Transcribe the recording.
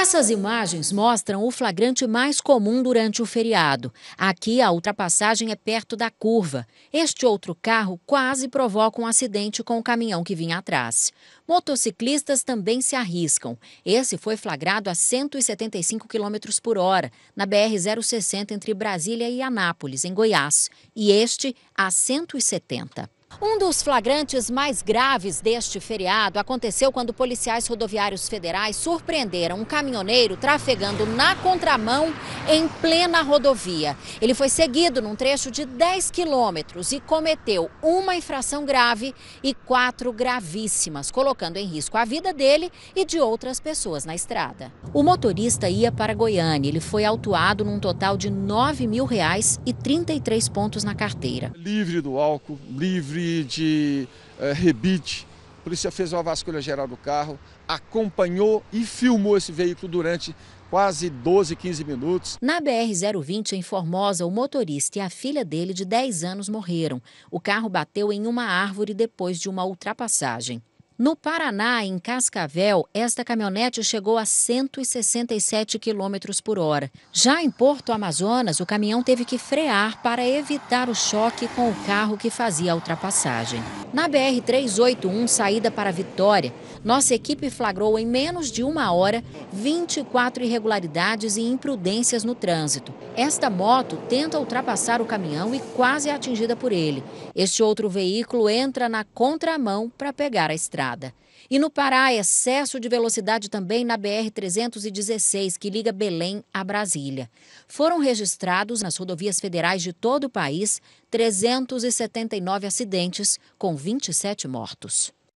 Essas imagens mostram o flagrante mais comum durante o feriado. Aqui, a ultrapassagem é perto da curva. Este outro carro quase provoca um acidente com o caminhão que vinha atrás. Motociclistas também se arriscam. Esse foi flagrado a 175 km por hora, na BR-060 entre Brasília e Anápolis, em Goiás, e este a 170. Um dos flagrantes mais graves deste feriado aconteceu quando policiais rodoviários federais surpreenderam um caminhoneiro trafegando na contramão em plena rodovia. Ele foi seguido num trecho de 10 quilômetros e cometeu uma infração grave e quatro gravíssimas, colocando em risco a vida dele e de outras pessoas na estrada. O motorista ia para Goiânia. Ele foi autuado num total de 9 mil reais e 33 pontos na carteira. Livre do álcool, livre de é, rebite. A polícia fez uma vasculha geral do carro, acompanhou e filmou esse veículo durante quase 12, 15 minutos. Na BR-020, em Formosa, o motorista e a filha dele, de 10 anos, morreram. O carro bateu em uma árvore depois de uma ultrapassagem. No Paraná, em Cascavel, esta caminhonete chegou a 167 km por hora. Já em Porto Amazonas, o caminhão teve que frear para evitar o choque com o carro que fazia a ultrapassagem. Na BR-381, saída para Vitória, nossa equipe flagrou em menos de uma hora 24 irregularidades e imprudências no trânsito. Esta moto tenta ultrapassar o caminhão e quase é atingida por ele. Este outro veículo entra na contramão para pegar a estrada estrada. E no Pará, excesso de velocidade também na BR-316, que liga Belém a Brasília. Foram registrados nas rodovias federais de todo o país 379 acidentes, com 27 mortos.